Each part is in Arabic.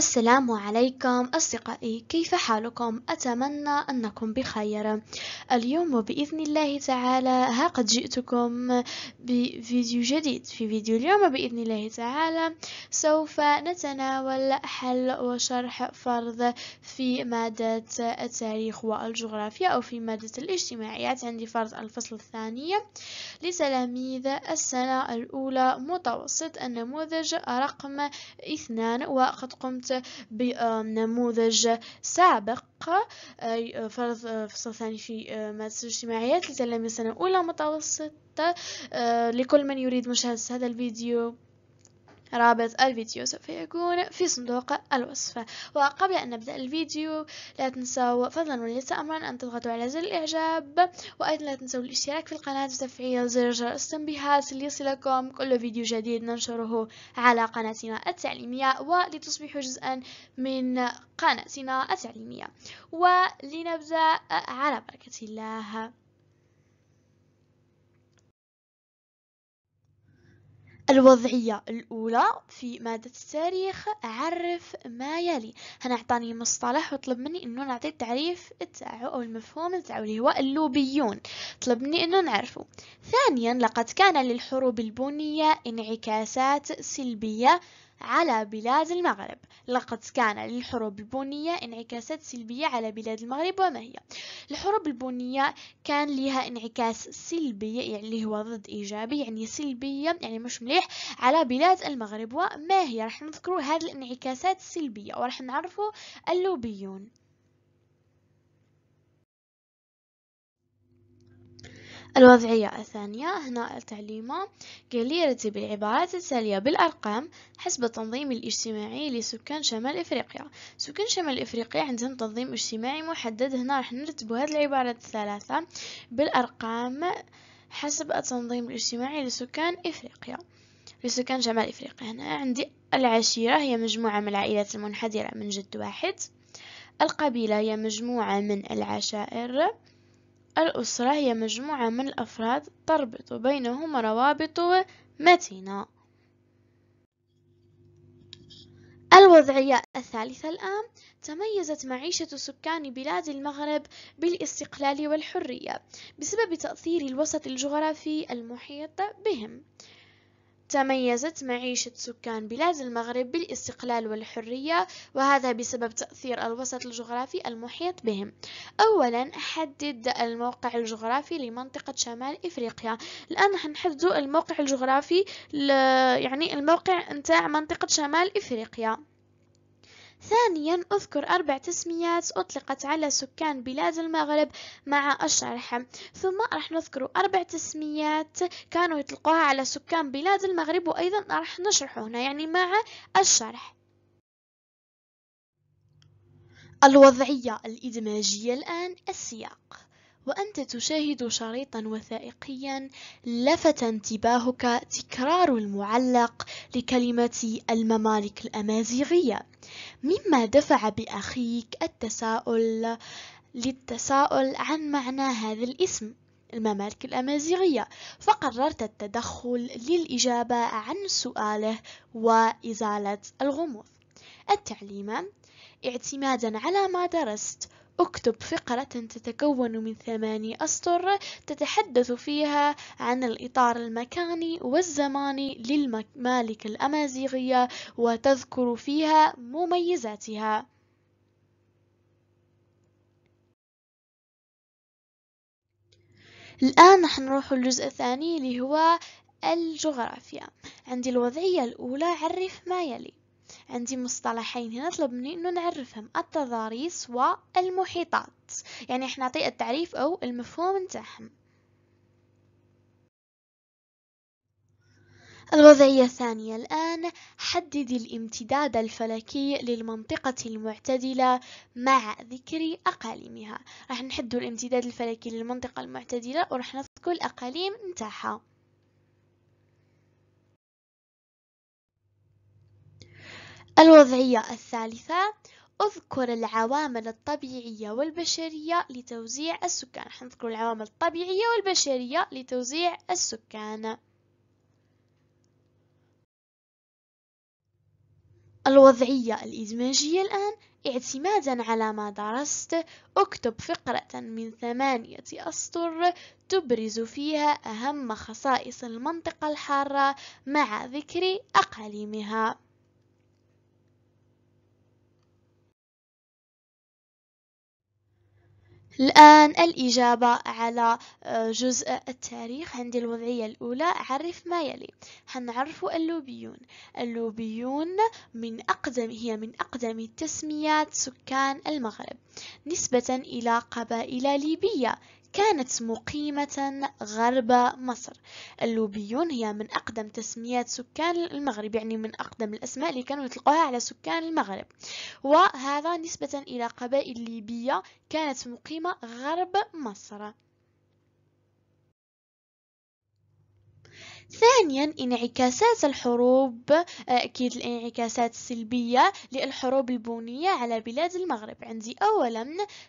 السلام عليكم أصدقائي كيف حالكم؟ أتمنى أنكم بخير اليوم بإذن الله تعالى ها قد جئتكم بفيديو جديد في فيديو اليوم بإذن الله تعالى سوف نتناول حل وشرح فرض في مادة التاريخ والجغرافيا أو في مادة الاجتماعيات عندي فرض الفصل الثانية لتلاميذ السنة الأولى متوسط النموذج رقم اثنان وقد قمت بنموذج آه، سابق آه، فرض آه، فصل ثاني في مادة الاجتماعيات لتلاميذ سنة أولى متوسطة لكل من يريد مشاهدة هذا الفيديو رابط الفيديو سوف يكون في صندوق الوصف وقبل أن نبدأ الفيديو لا تنسوا فضلا وليس أمرا أن تضغطوا على زر الإعجاب وأيضا لا تنسوا الاشتراك في القناة وتفعيل زر جرس التنبيهات ليصلكم كل فيديو جديد ننشره على قناتنا التعليمية ولتصبحوا جزءا من قناتنا التعليمية ولنبدأ على بركة الله الوضعية الأولى في مادة التاريخ عرف ما يلي هنا عطاني مصطلح وطلب مني إنه نعطي التعريف تاعه أو المفهوم تاعه اللي هو اللوبيون طلب مني إنه نعرفه ثانيا لقد كان للحروب البنية انعكاسات سلبية على بلاد المغرب لقد كان للحروب البونية انعكاسات سلبية على بلاد المغرب وما هي الحروب البونية كان لها انعكاس سلبي يعني اللي هو ضد إيجابي يعني سلبية يعني مش مليح على بلاد المغرب وما هي راح نذكر هذه الانعكاسات السلبية ورح نعرفه اللوبيون الوضعية الثانية هنا التعليمة قال لي رتب العبارات التالية بالأرقام حسب التنظيم الاجتماعي لسكان شمال إفريقيا سكان شمال إفريقيا عندهم تنظيم اجتماعي محدد هنا راح نرتبوا هذه العبارات الثلاثة بالأرقام حسب التنظيم الاجتماعي لسكان إفريقيا لسكان شمال إفريقيا هنا عندي العشيرة هي مجموعة من العائلات المنحدرة من جد واحد القبيلة هي مجموعة من العشائر الأسرة هي مجموعة من الأفراد تربط بينهم روابط متينة الوضعية الثالثة الآن تميزت معيشة سكان بلاد المغرب بالاستقلال والحرية بسبب تأثير الوسط الجغرافي المحيط بهم تميزت معيشة سكان بلاد المغرب بالاستقلال والحرية وهذا بسبب تأثير الوسط الجغرافي المحيط بهم أولا حدد الموقع الجغرافي لمنطقة شمال إفريقيا الآن حنحددوا الموقع الجغرافي يعني الموقع نتاع منطقة شمال إفريقيا ثانيا أذكر أربع تسميات أطلقت على سكان بلاد المغرب مع أشرحة ثم راح نذكر أربع تسميات كانوا يطلقوها على سكان بلاد المغرب وأيضا راح نشرحه هنا يعني مع الشرح الوضعية الإدماجية الآن السياق وأنت تشاهد شريطا وثائقيا لفت انتباهك تكرار المعلق لكلمة الممالك الأمازيغية مما دفع بأخيك التساؤل للتساؤل عن معنى هذا الاسم الممالك الأمازيغية فقررت التدخل للإجابة عن سؤاله وإزالة الغموض التعليم اعتمادا على ما درست اكتب فقرة تتكون من ثماني أسطر تتحدث فيها عن الإطار المكاني والزماني للممالك الأمازيغية وتذكر فيها مميزاتها الآن نروح للجزء الثاني اللي هو الجغرافيا عندي الوضعية الأولى عرف ما يلي عندي مصطلحين هنا طلب مني انه نعرفهم التضاريس والمحيطات يعني احنا نعطي التعريف او المفهوم نتاعهم الوضعية الثانية الآن حدد الامتداد الفلكي للمنطقة المعتدلة مع ذكر أقاليمها راح نحدد الامتداد الفلكي للمنطقة المعتدلة وراح نذكر الأقاليم نتاعها الوضعية الثالثة اذكر العوامل الطبيعية والبشرية لتوزيع السكان حنذكر العوامل الطبيعية والبشرية لتوزيع السكان الوضعية الإدماجية الآن اعتمادا على ما درست اكتب فقرة من ثمانية أسطر تبرز فيها أهم خصائص المنطقة الحارة مع ذكر أقاليمها الآن الإجابة على آه، جزء التاريخ عندي الوضعية الأولى عرف ما يلي هنعرف اللوبيون اللوبيون من أقدم هي من أقدم تسميات سكان المغرب نسبة إلى قبائل ليبية كانت مقيمة غرب مصر اللوبيون هي من أقدم تسميات سكان المغرب يعني من أقدم الأسماء اللي كانوا يطلقوها على سكان المغرب وهذا نسبة إلى قبائل ليبية كانت مقيمة غرب مصر ثانيا انعكاسات الحروب آه، أكيد الانعكاسات السلبية للحروب البونية على بلاد المغرب عندي أولا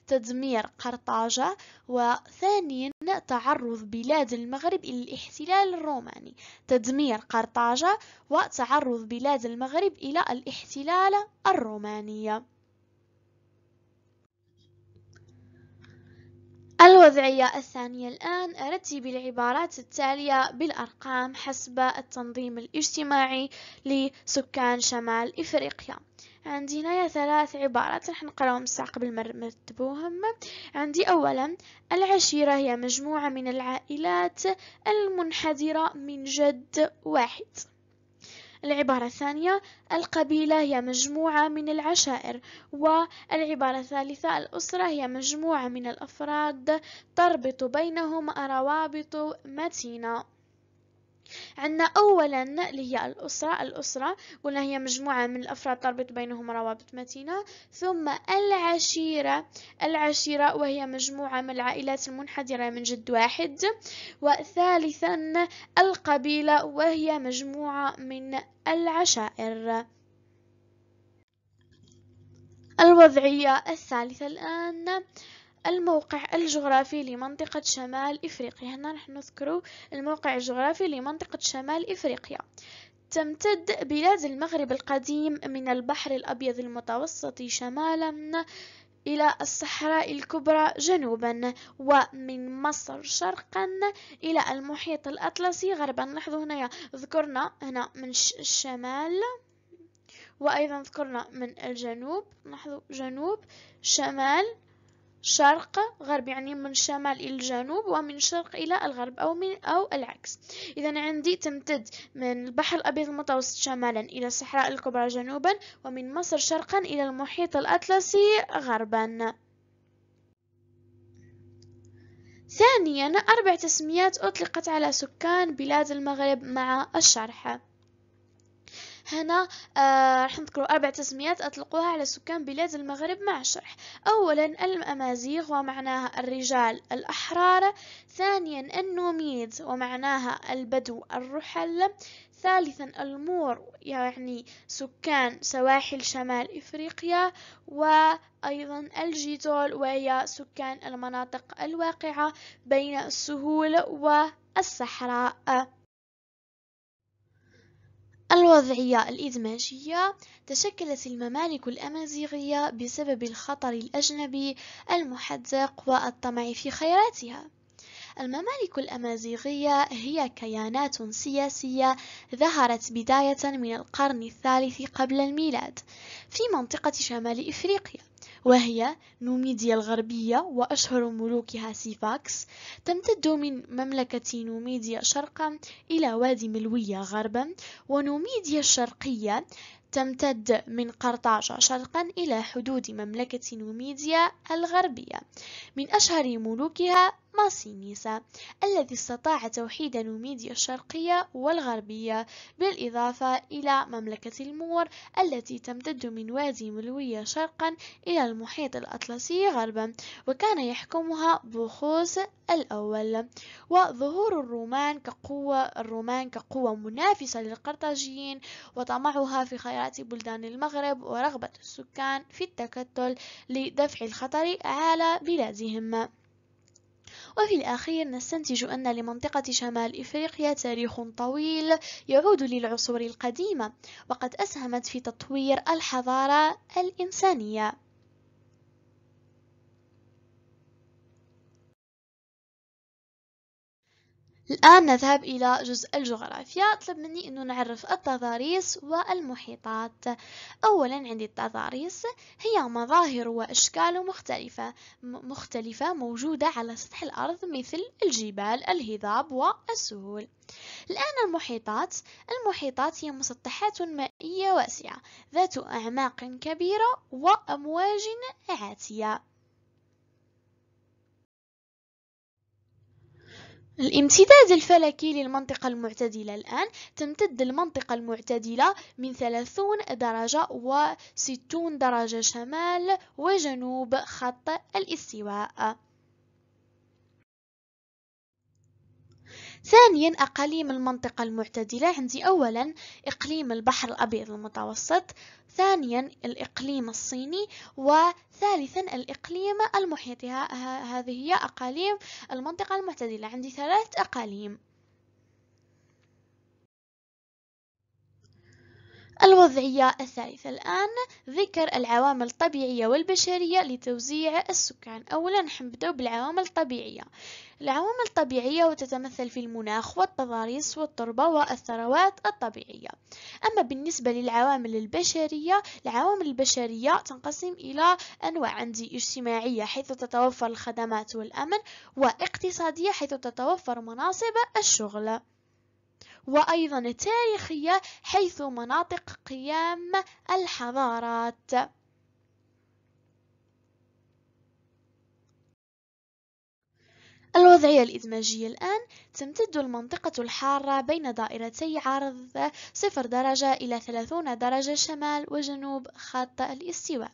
تدمير قرطاجة وثانيا تعرض بلاد المغرب إلى الاحتلال الروماني تدمير قرطاجة وتعرض بلاد المغرب إلى الاحتلال الرومانية الوضعية الثانية الآن رتبي العبارات التالية بالأرقام حسب التنظيم الاجتماعي لسكان شمال إفريقيا عندي هنا ثلاث عبارات رح نقراهم ساعة قبل ما نرتبوهم عندي أولا العشيرة هي مجموعة من العائلات المنحدرة من جد واحد العبارة الثانية القبيلة هي مجموعة من العشائر والعبارة الثالثة الأسرة هي مجموعة من الأفراد تربط بينهم روابط متينة عندنا اولا اللي هي الاسره الاسره قلنا هي مجموعه من الافراد تربط بينهم روابط متينه ثم العشيره العشيره وهي مجموعه من العائلات المنحدره من جد واحد وثالثا القبيله وهي مجموعه من العشائر الوضعية الثالثة الآن الموقع الجغرافي لمنطقة شمال إفريقيا هنا نحن نذكر الموقع الجغرافي لمنطقة شمال إفريقيا تمتد بلاد المغرب القديم من البحر الأبيض المتوسط شمالا إلى الصحراء الكبرى جنوبا ومن مصر شرقا إلى المحيط الأطلسي غربا لاحظوا هنا ذكرنا هنا من الشمال وأيضا ذكرنا من الجنوب لاحظوا جنوب شمال شرق غرب يعني من الشمال إلى الجنوب ومن شرق إلى الغرب أو من أو العكس إذا عندي تمتد من البحر الأبيض المتوسط شمالا إلى الصحراء الكبرى جنوبا ومن مصر شرقا إلى المحيط الأطلسي غربا ثانيا أربع تسميات أطلقت على سكان بلاد المغرب مع الشرح هنا آه، راح رح نذكر أربع تسميات أطلقوها على سكان بلاد المغرب مع شرح أولا الأمازيغ ومعناها الرجال الأحرار ثانيا النوميد ومعناها البدو الرحل ثالثا المور يعني سكان سواحل شمال إفريقيا وأيضا الجيتول وهي سكان المناطق الواقعة بين السهول والصحراء الوضعية الإدماجية تشكلت الممالك الأمازيغية بسبب الخطر الأجنبي المحدق والطمع في خيراتها الممالك الأمازيغية هي كيانات سياسية ظهرت بداية من القرن الثالث قبل الميلاد في منطقة شمال إفريقيا وهي نوميديا الغربية وأشهر ملوكها سيفاكس تمتد من مملكة نوميديا شرقا إلى وادي ملوية غربا ونوميديا الشرقية تمتد من قرطاجة شرقا إلى حدود مملكة نوميديا الغربية من أشهر ملوكها ماسينيسا الذي استطاع توحيد نوميديا الشرقية والغربية بالإضافة إلى مملكة المور التي تمتد من وادي ملوية شرقا إلى المحيط الأطلسي غربا وكان يحكمها بوخوس الأول وظهور الرومان كقوة الرومان كقوة منافسة للقرطاجيين وطمعها في خيرات بلدان المغرب ورغبة السكان في التكتل لدفع الخطر على بلادهم وفي الأخير نستنتج أن لمنطقة شمال إفريقيا تاريخ طويل يعود للعصور القديمة وقد أسهمت في تطوير الحضارة الإنسانية الآن نذهب إلى جزء الجغرافيا طلب مني أنه نعرف التضاريس والمحيطات أولا عندي التضاريس هي مظاهر وأشكال مختلفة مختلفة موجودة على سطح الأرض مثل الجبال الهضاب والسهول الآن المحيطات المحيطات هي مسطحات مائية واسعة ذات أعماق كبيرة وأمواج عاتية الامتداد الفلكي للمنطقة المعتدلة الآن تمتد المنطقة المعتدلة من 30 درجة و 60 درجة شمال وجنوب خط الاستواء ثانيا أقاليم المنطقة المعتدلة عندي أولا إقليم البحر الأبيض المتوسط ثانيا الإقليم الصيني وثالثا الإقليم المحيطي هذه هي أقاليم المنطقة المعتدلة عندي ثلاث أقاليم الوضعية الثالثة الآن ذكر العوامل الطبيعية والبشرية لتوزيع السكان أولا نبدأ بالعوامل الطبيعية العوامل الطبيعية وتتمثل في المناخ والتضاريس والتربة والثروات الطبيعية أما بالنسبة للعوامل البشرية العوامل البشرية تنقسم إلى أنواع عندي اجتماعية حيث تتوفر الخدمات والأمن واقتصادية حيث تتوفر مناصب الشغل وأيضا التاريخية حيث مناطق قيام الحضارات الوضعية الإدماجية الآن تمتد المنطقة الحارة بين دائرتي عرض صفر درجة إلى 30 درجة شمال وجنوب خط الاستواء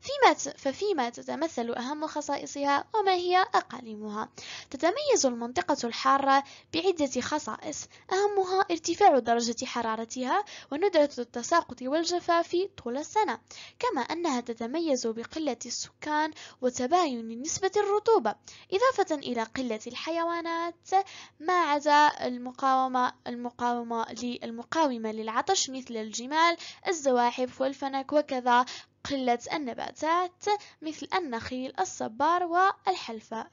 فيما ففيما تتمثل أهم خصائصها وما هي أقاليمها تتميز المنطقة الحارة بعدة خصائص أهمها ارتفاع درجة حرارتها وندرة التساقط والجفاف طول السنة كما أنها تتميز بقلة السكان وتباين نسبة الرطوبة إضافة إلى قلة الحيوانات ما عدا المقاومة المقاومة للمقاومة للعطش مثل الجمال الزواحف والفنك وكذا قلة النباتات مثل النخيل الصبار والحلفاء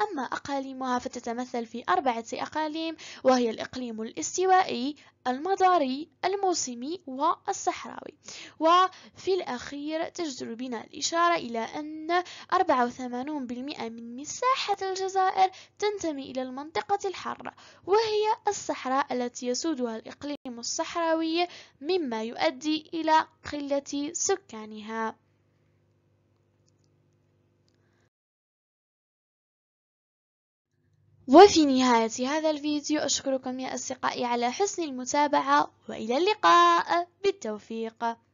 أما أقاليمها فتتمثل في أربعة أقاليم وهي الإقليم الاستوائي المداري الموسمي والصحراوي وفي الأخير تجدر بنا الإشارة إلى أن 84% من مساحة الجزائر تنتمي إلى المنطقة الحارة وهي الصحراء التي يسودها الإقليم الصحراوي مما يؤدي إلى قلة سكانها بها وفي نهاية هذا الفيديو أشكركم يا أصدقائي على حسن المتابعة وإلى اللقاء بالتوفيق